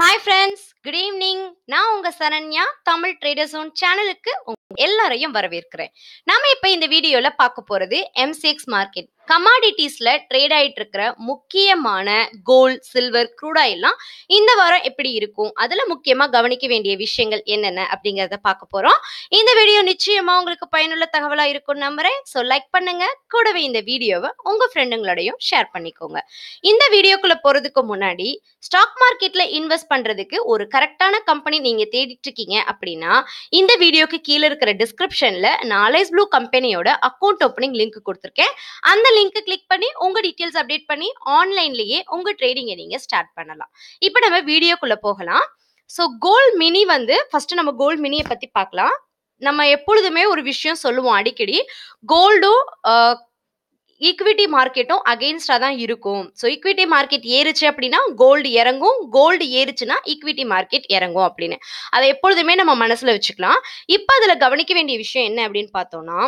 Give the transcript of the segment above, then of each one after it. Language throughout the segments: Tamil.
ஹாய் ஃப்ரெண்ட்ஸ் குட் ஈவினிங் நான் உங்கள் சரண்யா தமிழ் ட்ரேடர்ஸ் ஓன் சேனலுக்கு எல்லாரையும் வரவேற்கிறேன் நாம இப்ப இந்த வீடியோல பார்க்க போறது எம்சிஎக்ஸ் மார்க்கெட் கமாடிட்டிஸ்ல ட்ரேட் ஆயிட்டு இருக்கிற முக்கியமான கோல்ட் சில்வர் குரூடாயெல்லாம் இந்த வாரம் எப்படி இருக்கும் அதுல முக்கியமா கவனிக்க வேண்டிய விஷயங்கள் என்னென்ன அப்படிங்கறத பார்க்க போறோம் இந்த வீடியோ நிச்சயமா உங்களுக்கு பயனுள்ள தகவலா இருக்கும் நம்புறேன் ஸோ லைக் பண்ணுங்க கூடவே இந்த வீடியோவை உங்க ஃப்ரெண்டுங்களோடையும் ஷேர் பண்ணிக்கோங்க இந்த வீடியோக்குள்ள போறதுக்கு முன்னாடி ஸ்டாக் மார்க்கெட்ல இன்வெஸ்ட் பண்றதுக்கு ஒரு கரெக்டான கம்பெனி நீங்க தேடிட்டு இருக்கீங்க அப்படின்னா இந்த வீடியோக்கு கீழே கொடுத்துருக்கிற டிஸ்கிரிப்ஷன்ல நாலேஜ் ப்ளூ கம்பெனியோட அக்கௌண்ட் ஓப்பனிங் லிங்க் கொடுத்துருக்கேன் அந்த லிங்க்கை கிளிக் பண்ணி உங்க டீட்டெயில்ஸ் அப்டேட் பண்ணி ஆன்லைன்லேயே உங்கள் ட்ரேடிங்கை நீங்கள் ஸ்டார்ட் பண்ணலாம் இப்போ நம்ம வீடியோக்குள்ளே போகலாம் ஸோ கோல்ட் மினி வந்து ஃபர்ஸ்ட் நம்ம கோல்ட் மினியை பற்றி பார்க்கலாம் நம்ம எப்பொழுதுமே ஒரு விஷயம் சொல்லுவோம் அடிக்கடி கோல்டும் ஈக்விட்டி மார்க்கெட்டும் அகெயின்ஸ்டாக தான் இருக்கும் ஸோ ஈக்விட்டி மார்க்கெட் ஏறுச்சு அப்படின்னா கோல்டு இறங்கும் கோல்டு ஏறுச்சுன்னா ஈக்விட்டி மார்க்கெட் இறங்கும் அப்படின்னு அதை எப்பொழுதுமே நம்ம மனசில் வச்சுக்கலாம் இப்போ அதில் கவனிக்க வேண்டிய விஷயம் என்ன அப்படின்னு பார்த்தோம்னா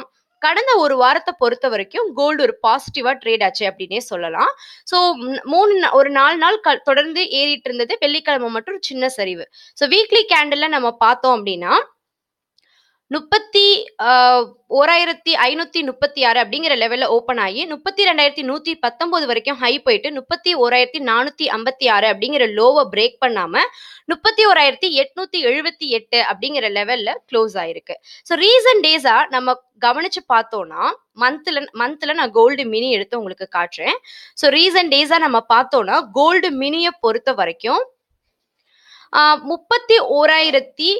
கடந்த ஒரு வாரத்தை பொறுத்த வரைக்கும் கோல்டு ஒரு பாசிட்டிவாக ட்ரேட் ஆச்சு அப்படின்னே சொல்லலாம் ஸோ மூணு ஒரு நாலு நாள் க தொடர்ந்து ஏறிட்டு இருந்தது வெள்ளிக்கிழமை மட்டும் சின்ன சரிவு ஸோ வீக்லி கேண்டில் நம்ம பார்த்தோம் அப்படின்னா முப்பத்தி ஓராயிரத்தி ஐநூத்தி முப்பத்தி ஆறு அப்படிங்கிற லெவல்ல ஓப்பன் ஆகி முப்பத்தி ரெண்டாயிரத்தி நூத்தி பத்தொன்பது வரைக்கும் ஹை போயிட்டு முப்பத்தி ஓராயிரத்தி நானூத்தி ஐம்பத்தி ஆறு அப்படிங்கிற லோவை பிரேக் பண்ணாம முப்பத்தி ஓராயிரத்தி எட்நூத்தி எழுபத்தி எட்டு அப்படிங்கிற லெவல்ல க்ளோஸ் ஆயிருக்கு ஸோ ரீசன்ட் டேஸா நம்ம கவனிச்சு பார்த்தோம்னா மந்த்ல மந்த்ல நான் கோல்டு மினி எடுத்து உங்களுக்கு காட்டுறேன் ஸோ ரீசன்ட் டேஸா நம்ம பார்த்தோம்னா கோல்டு மினியை பொறுத்த வரைக்கும் முப்பத்தி ஓராயிரத்தி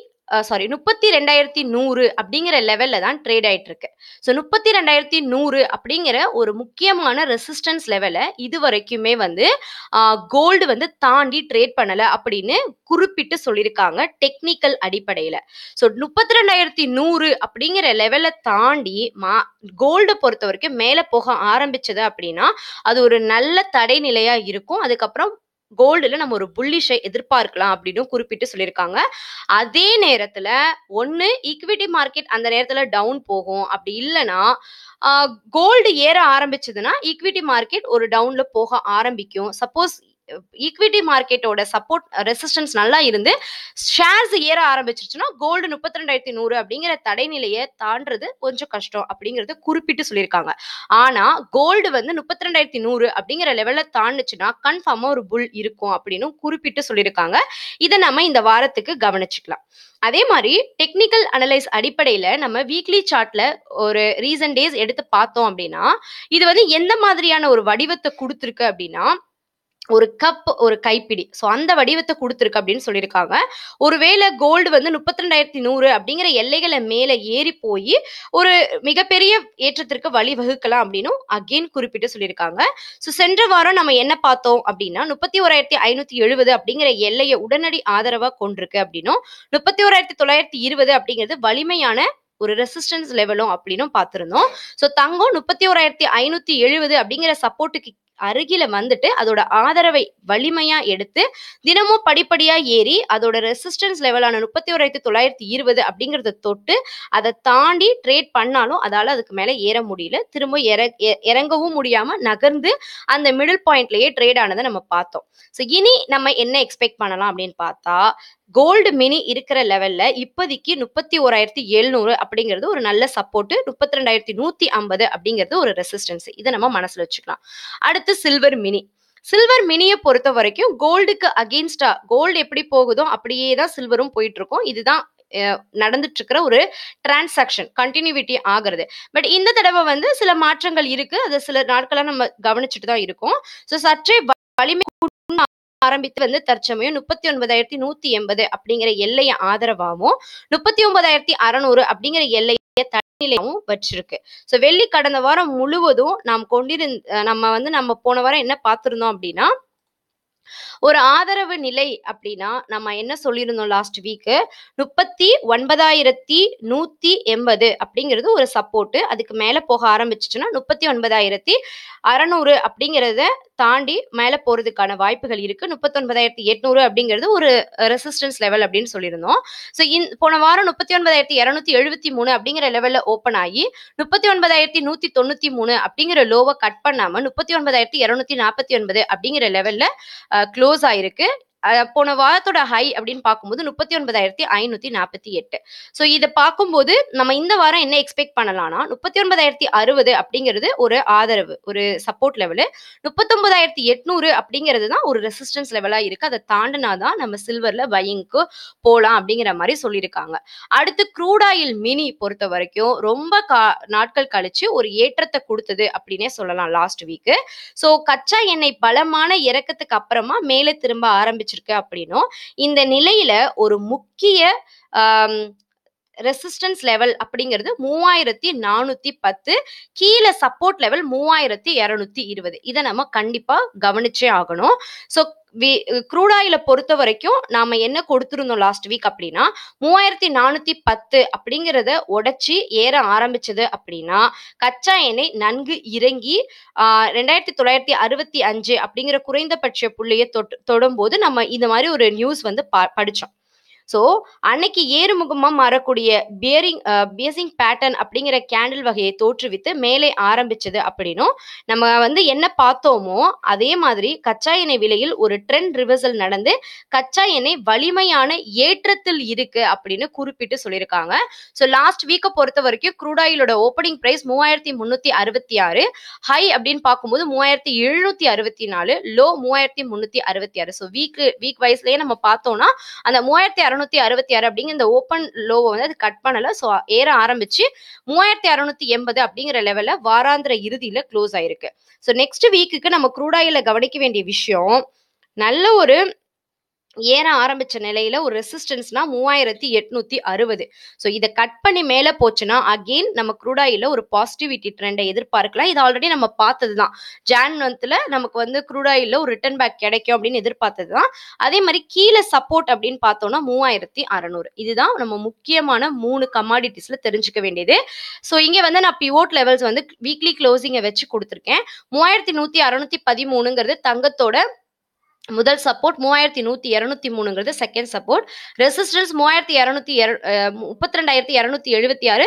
சாரி முப்பத்தி ரெண்டாயிரத்தி நூறு அப்படிங்கிற லெவலில் தான் ட்ரேட் ஆகிட்டு இருக்கு ஸோ முப்பத்தி ரெண்டாயிரத்தி நூறு அப்படிங்கிற ஒரு முக்கியமான ரெசிஸ்டன்ஸ் லெவலை இது வரைக்குமே வந்து கோல்டு வந்து தாண்டி ட்ரேட் பண்ணலை அப்படின்னு குறிப்பிட்டு சொல்லியிருக்காங்க டெக்னிக்கல் அடிப்படையில் ஸோ முப்பத்தி ரெண்டாயிரத்தி நூறு அப்படிங்கிற லெவலை தாண்டி மா கோல்டு பொறுத்த வரைக்கும் மேலே போக ஆரம்பிச்சது அப்படின்னா அது ஒரு நல்ல தடைநிலையாக இருக்கும் அதுக்கப்புறம் கோல்டுல நம்ம ஒரு புல்லிஷை எதிர்பார்க்கலாம் அப்படின்னு குறிப்பிட்டு சொல்லியிருக்காங்க அதே நேரத்துல ஒன்னு ஈக்விட்டி மார்க்கெட் அந்த நேரத்துல டவுன் போகும் அப்படி இல்லைன்னா கோல்டு ஏற ஆரம்பிச்சதுன்னா ஈக்விட்டி மார்க்கெட் ஒரு டவுன்ல போக ஆரம்பிக்கும் சப்போஸ் ஈக்விட்டி மார்க்கெட்டோட சப்போர்ட் ரெசிஸ்டன்ஸ் நல்லா இருந்து ஷேர்ஸ் ஏற ஆரம்பிச்சிருச்சுன்னா கோல்டு முப்பத்தி ரெண்டாயிரத்தி நூறு அப்படிங்கிற தடைநிலையை தாண்டது கொஞ்சம் கஷ்டம் அப்படிங்கறத குறிப்பிட்டு சொல்லியிருக்காங்க ஆனா கோல்டு வந்து முப்பத்தி ரெண்டாயிரத்தி நூறு அப்படிங்கிற லெவல்ல தாண்டுச்சுன்னா கன்ஃபார்மா ஒரு புல் இருக்கும் அப்படின்னு குறிப்பிட்டு சொல்லியிருக்காங்க இதை நம்ம இந்த வாரத்துக்கு கவனிச்சுக்கலாம் அதே மாதிரி டெக்னிக்கல் அனலைஸ் அடிப்படையில் நம்ம வீக்லி சார்ட்ல ஒரு ரீசன்ட் டேஸ் எடுத்து பார்த்தோம் அப்படின்னா இது வந்து எந்த மாதிரியான ஒரு வடிவத்தை கொடுத்துருக்கு அப்படின்னா ஒரு கப் ஒரு கைப்பிடி ஸோ அந்த வடிவத்தை கொடுத்துருக்கு அப்படின்னு சொல்லியிருக்காங்க ஒருவேளை கோல்டு வந்து முப்பத்தி ரெண்டாயிரத்தி நூறு அப்படிங்கிற எல்லைகளை மேலே ஏறி போய் ஒரு மிகப்பெரிய ஏற்றத்திற்கு வழிவகுக்கலாம் அப்படின்னு அகெயின் குறிப்பிட்டு சொல்லியிருக்காங்க ஸோ சென்ற வாரம் நம்ம என்ன பார்த்தோம் அப்படின்னா முப்பத்தி ஓராயிரத்தி ஐநூத்தி எழுபது அப்படிங்கிற எல்லையை உடனடி ஆதரவாக கொண்டிருக்கு அப்படின்னும் முப்பத்தி ஓராயிரத்தி தொள்ளாயிரத்தி இருபது அப்படிங்கிறது வலிமையான ஒரு ரெசிஸ்டன்ஸ் லெவலும் அப்படின்னும் பார்த்துருந்தோம் ஸோ தங்கம் முப்பத்தி ஓராயிரத்தி ஐநூத்தி எழுபது அப்படிங்கிற சப்போர்ட்டுக்கு அருகில வந்துட்டு அதோட ஆதரவை வலிமையா எடுத்து தினமும் படிப்படியா ஏறி அதோட ரெசிஸ்டன்ஸ் லெவலான முப்பத்தி ஓராயிரத்தி தொள்ளாயிரத்தி இருபது அப்படிங்கறத தொட்டு அதை தாண்டி ட்ரேட் பண்ணாலும் அதால அதுக்கு மேல ஏற முடியல திரும்ப இறங்கவும் முடியாம நகர்ந்து அந்த மிடில் பாயிண்ட்லயே ட்ரேட் ஆனதை நம்ம பார்த்தோம் ஸோ இனி நம்ம என்ன எக்ஸ்பெக்ட் பண்ணலாம் அப்படின்னு பார்த்தா கோல்டு மினி இருக்கிற லெவல்ல இப்போதைக்கு முப்பத்தி ஓராயிரத்தி எழுநூறு அப்படிங்கிறது ஒரு நல்ல சப்போர்ட் முப்பத்தி ரெண்டாயிரத்தி நூத்தி ஐம்பது அப்படிங்கிறது ஒரு ரெசிஸ்டன்ஸ் இதை நம்ம மனசுல வச்சுக்கலாம் அடுத்து சில்வர் மினி சில்வர் மினியை பொறுத்த வரைக்கும் கோல்டுக்கு அகெயின்ஸ்டா கோல்டு எப்படி போகுதோ அப்படியே தான் சில்வரும் போயிட்டு இருக்கும் இதுதான் நடந்துட்டு இருக்கிற ஒரு டிரான்சாக்ஷன் கண்டினியூவிட்டி ஆகுறது பட் இந்த தடவை வந்து சில மாற்றங்கள் இருக்கு அதை சில நாட்களாக நம்ம கவனிச்சுட்டு தான் இருக்கோம் ஸோ சற்றே வலிமை ஆரம்பித்து வந்து தற்சமயம் முப்பத்தி ஒன்பதாயிரத்தி நூத்தி எண்பது அப்படிங்கிற எல்லையை ஆதரவாகவும் முப்பத்தி ஒன்பதாயிரத்தி அறநூறு அப்படிங்கிற எல்லையை நிலையமும் வச்சிருக்கு ஸோ வெள்ளி கடந்த வாரம் முழுவதும் நாம் கொண்டிருந்த நம்ம வந்து நம்ம போன வாரம் என்ன பார்த்துருந்தோம் அப்படின்னா ஒரு ஆதரவு நிலை அப்படின்னா நம்ம என்ன சொல்லியிருந்தோம் லாஸ்ட் வீக்கு முப்பத்தி ஒன்பதாயிரத்தி நூத்தி எண்பது அப்படிங்கிறது ஒரு சப்போர்ட் அதுக்கு மேல போக ஆரம்பிச்சுன்னா முப்பத்தி ஒன்பதாயிரத்தி அறநூறு அப்படிங்கிறத தாண்டி மேலே போகிறதுக்கான வாய்ப்புகள் இருக்குது முப்பத்தொன்பதாயிரத்தி எட்நூறு அப்படிங்கிறது ஒரு ரெசிஸ்டன்ஸ் லெவல் அப்படின்னு சொல்லியிருந்தோம் ஸோ இந் போன வாரம் முப்பத்தி ஒன்பதாயிரத்தி இரநூத்தி எழுபத்தி மூணு அப்படிங்கிற லெவலில் ஓப்பன் ஆகி முப்பத்தி ஒன்பதாயிரத்தி நூற்றி தொண்ணூற்றி மூணு அப்படிங்கிற லோவை கட் பண்ணாமல் முப்பத்தி ஒன்பதாயிரத்தி இரநூத்தி நாற்பத்தி ஒன்பது அப்படிங்கிற லெவலில் க்ளோஸ் ஆயிருக்கு போன வாரத்தோட ஹை அப்படின்னு பார்க்கும்போது முப்பத்தி ஒன்பதாயிரத்தி ஐநூத்தி நாற்பத்தி எட்டு ஸோ இதை பார்க்கும்போது நம்ம இந்த வாரம் என்ன எக்ஸ்பெக்ட் பண்ணலாம்னா முப்பத்தி ஒன்பதாயிரத்தி அறுபது அப்படிங்கிறது ஒரு ஆதரவு ஒரு சப்போர்ட் லெவலு முப்பத்தொன்பதாயிரத்தி எட்நூறு அப்படிங்கிறது தான் ஒரு ரெசிஸ்டன்ஸ் லெவலாக இருக்கு அதை தாண்டினா தான் நம்ம சில்வர்ல பையிங்க்கு போகலாம் அப்படிங்கிற மாதிரி சொல்லியிருக்காங்க அடுத்து ஆயில் மினி பொறுத்த வரைக்கும் ரொம்ப கா நாட்கள் கழிச்சு ஒரு ஏற்றத்தை கொடுத்தது அப்படின்னே சொல்லலாம் லாஸ்ட் வீக்கு ஸோ கச்சா எண்ணெய் பலமான இறக்கத்துக்கு அப்புறமா மேலே திரும்ப ஆரம்பிச்சு ஆரம்பிச்சிருக்கு அப்படின்னும் இந்த நிலையில ஒரு முக்கிய ஆஹ் ரெசிஸ்டன்ஸ் லெவல் அப்படிங்கிறது மூவாயிரத்தி நானூத்தி பத்து கீழே சப்போர்ட் லெவல் மூவாயிரத்தி இரநூத்தி இருபது இதை நம்ம கண்டிப்பா கவனிச்சே ஆகணும் ஸோ குரூடாயில பொறுத்த வரைக்கும் நாம என்ன கொடுத்துருந்தோம் லாஸ்ட் வீக் அப்படின்னா மூவாயிரத்தி நானூத்தி பத்து அப்படிங்கிறத உடச்சி ஏற ஆரம்பிச்சது அப்படின்னா கச்சா எண்ணெய் நன்கு இறங்கி ரெண்டாயிரத்தி தொள்ளாயிரத்தி அறுபத்தி அஞ்சு அப்படிங்கிற குறைந்தபட்ச புள்ளியை தொட்டு தொடும்போது நம்ம இந்த மாதிரி ஒரு நியூஸ் வந்து பா படித்தோம் ஸோ அன்னைக்கு ஏறுமுகமாக மாறக்கூடிய பியரிங் பியசிங் பேட்டர்ன் அப்படிங்கிற கேண்டில் வகையை தோற்றுவித்து மேலே ஆரம்பிச்சது அப்படின்னும் நம்ம வந்து என்ன பார்த்தோமோ அதே மாதிரி கச்சா எண்ணெய் விலையில் ஒரு ட்ரெண்ட் ரிவர்சல் நடந்து கச்சா எண்ணெய் வலிமையான ஏற்றத்தில் இருக்கு அப்படின்னு குறிப்பிட்டு சொல்லியிருக்காங்க ஸோ லாஸ்ட் வீக்கை பொறுத்த வரைக்கும் குரூடாயிலோட ஓப்பனிங் ப்ரைஸ் மூவாயிரத்தி முந்நூத்தி அறுபத்தி ஆறு ஹை அப்படின்னு பார்க்கும்போது மூவாயிரத்தி எழுநூத்தி அறுபத்தி நாலு லோ மூவாயிரத்தி முன்னூத்தி அறுபத்தி ஆறு ஸோ வீக் வீக் வைஸ்லயே நம்ம பார்த்தோம்னா அந்த மூவாயிரத்தி அறுநூறு அறுநூத்தி அறுபத்தி ஆறு அப்படிங்கிற இந்த ஓப்பன் லோவை வந்து அது கட் பண்ணல ஸோ ஏற ஆரம்பிச்சு மூவாயிரத்தி அறுநூத்தி எண்பது அப்படிங்கிற லெவல்ல வாராந்திர இறுதியில க்ளோஸ் ஆயிருக்கு ஸோ நெக்ஸ்ட் வீக்குக்கு நம்ம க்ரூடாயில கவனிக்க வேண்டிய விஷயம் நல்ல ஒரு ஏற ஆரம்பிச்ச நிலையில ஒரு ரெசிஸ்டன்ஸ்னா மூவாயிரத்தி எட்நூத்தி அறுபது ஸோ இதை கட் பண்ணி மேலே போச்சுன்னா அகெயின் நம்ம குரூடாயில ஒரு பாசிட்டிவிட்டி ட்ரெண்டை எதிர்பார்க்கலாம் இது ஆல்ரெடி நம்ம பார்த்தது தான் ஜான் மந்த்ல நமக்கு வந்து குரூடாயில ஒரு ரிட்டர்ன் பேக் கிடைக்கும் அப்படின்னு எதிர்பார்த்தது தான் அதே மாதிரி கீழே சப்போர்ட் அப்படின்னு பார்த்தோம்னா மூவாயிரத்தி அறநூறு இதுதான் நம்ம முக்கியமான மூணு கமாடிட்டிஸ்ல தெரிஞ்சுக்க வேண்டியது ஸோ இங்க வந்து நான் பிஓட் லெவல்ஸ் வந்து வீக்லி க்ளோசிங்கை வச்சு கொடுத்துருக்கேன் மூவாயிரத்தி நூத்தி அறுநூத்தி பதிமூணுங்கிறது தங்கத்தோட முதல் சப்போர்ட் மூவாயிரத்தி நூத்தி இருநூத்தி மூணுங்கிறது செகண்ட் சப்போர்ட் ரெசிஸ்டன்ஸ் மூவாயிரத்தி இரநூத்தி முப்பத்தி ரெண்டாயிரத்தி இரநூத்தி எழுபத்தி ஆறு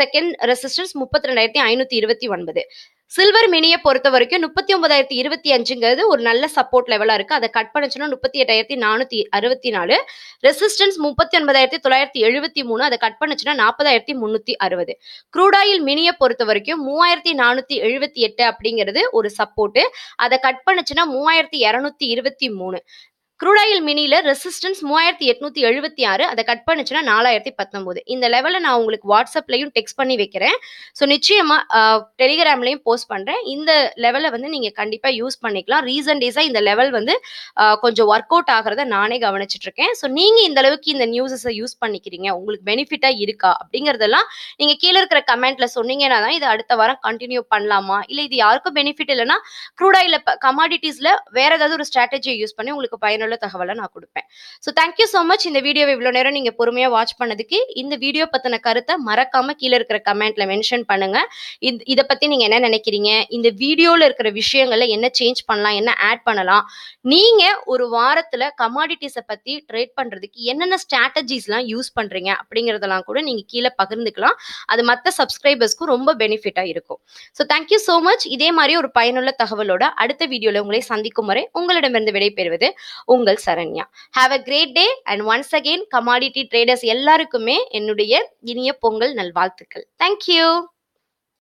செகண்ட் ரெசிஸ்டன்ஸ் முப்பத்தி ரெண்டாயிரத்தி ஐநூத்தி இருபத்தி ஒன்பது சில்வர் மினியை பொறுத்த வரைக்கும் முப்பத்தி ஒன்பதாயிரத்தி இருபத்தி அஞ்சுங்கிறது ஒரு நல்ல சப்போர்ட் லெவலாக இருக்குது அதை கட் பண்ணிச்சுன்னா முப்பத்தி எட்டாயிரத்தி நானூற்றி அறுபத்தி நாலு ரெசிஸ்டன்ஸ் முப்பத்தி ஒன்பதாயிரத்தி தொள்ளாயிரத்தி எழுபத்தி மூணு அதை கட் பண்ணிச்சுன்னா நாற்பதாயிரத்தி முந்நூற்றி அறுபது குரூடாயில் மினியை பொறுத்த வரைக்கும் மூவாயிரத்தி நானூற்றி எழுபத்தி எட்டு அப்படிங்கிறது ஒரு சப்போர்ட்டு அதை கட் பண்ணிச்சுன்னா மூவாயிரத்தி இரநூத்தி இருபத்தி மூணு க்ரூட் ஆயில் மினியில் ரெசிஸ்டன்ஸ் மூவாயிரத்தி எட்நூற்றி எழுபத்தி ஆறு அதை கட் பண்ணுச்சுன்னா நாலாயிரத்தி பத்தொம்போது இந்த லெவலில் நான் உங்களுக்கு வாட்ஸ்அப்லையும் டெக்ஸ்ட் பண்ணி வைக்கிறேன் ஸோ நிச்சயமாக டெலிகிராம்லையும் போஸ்ட் பண்ணுறேன் இந்த லெவலை வந்து நீங்கள் கண்டிப்பாக யூஸ் பண்ணிக்கலாம் ரீசன்ட் டேஸாக இந்த லெவல் வந்து கொஞ்சம் ஒர்க் அவுட் ஆகிறத நானே கவனிச்சிட்ருக்கேன் ஸோ நீங்கள் இந்த அளவுக்கு இந்த நியூஸஸை யூஸ் பண்ணிக்கிறீங்க உங்களுக்கு பெனிஃபிட்டாக இருக்கா அப்படிங்கிறதெல்லாம் நீங்கள் கீழே இருக்கிற கமெண்ட்ல சொன்னீங்கன்னா தான் இது அடுத்த வாரம் கண்டினியூ பண்ணலாமா இல்லை இது யாருக்கும் பெனிஃபிட் இல்லைன்னா க்ரூட் ஆயில் கமாடிட்டிஸில் வேற ஏதாவது ஒரு ஸ்ட்ராட்டஜியை யூஸ் பண்ணி உங்களுக்கு பயனுள்ள உள்ள தகவலை நான் கொடுப்பேன் ஸோ தேங்க்யூ ஸோ மச் இந்த வீடியோவை இவ்வளோ நேரம் நீங்கள் பொறுமையாக வாட்ச் பண்ணதுக்கு இந்த வீடியோ பற்றின கருத்தை மறக்காம கீழே இருக்கிற கமெண்ட்டில் மென்ஷன் பண்ணுங்கள் இது இதை பற்றி நீங்கள் என்ன நினைக்கிறீங்க இந்த வீடியோவில் இருக்கிற விஷயங்களை என்ன சேஞ்ச் பண்ணலாம் என்ன ஆட் பண்ணலாம் நீங்கள் ஒரு வாரத்தில் கமாடிட்டிஸை பற்றி ட்ரேட் பண்ணுறதுக்கு என்னென்ன ஸ்ட்ராட்டஜிஸ்லாம் யூஸ் பண்ணுறீங்க அப்படிங்கிறதெல்லாம் கூட நீங்கள் கீழே பகிர்ந்துக்கலாம் அது மற்ற சப்ஸ்கிரைபர்ஸ்க்கும் ரொம்ப பெனிஃபிட்டாக இருக்கும் ஸோ தேங்க்யூ ஸோ மச் இதே மாதிரி ஒரு பயனுள்ள தகவலோட அடுத்த வீடியோவில் உங்களை சந்திக்கும் முறை உங்களிடமிருந்து விடைபெறுவது உங்கள் உங்கள் Saranya have a great day and once again commodity traders எல்லாருக்குமே என்னுடைய இனிய பொங்கல் நல்வாழ்த்துக்கள் தேங்க்யூ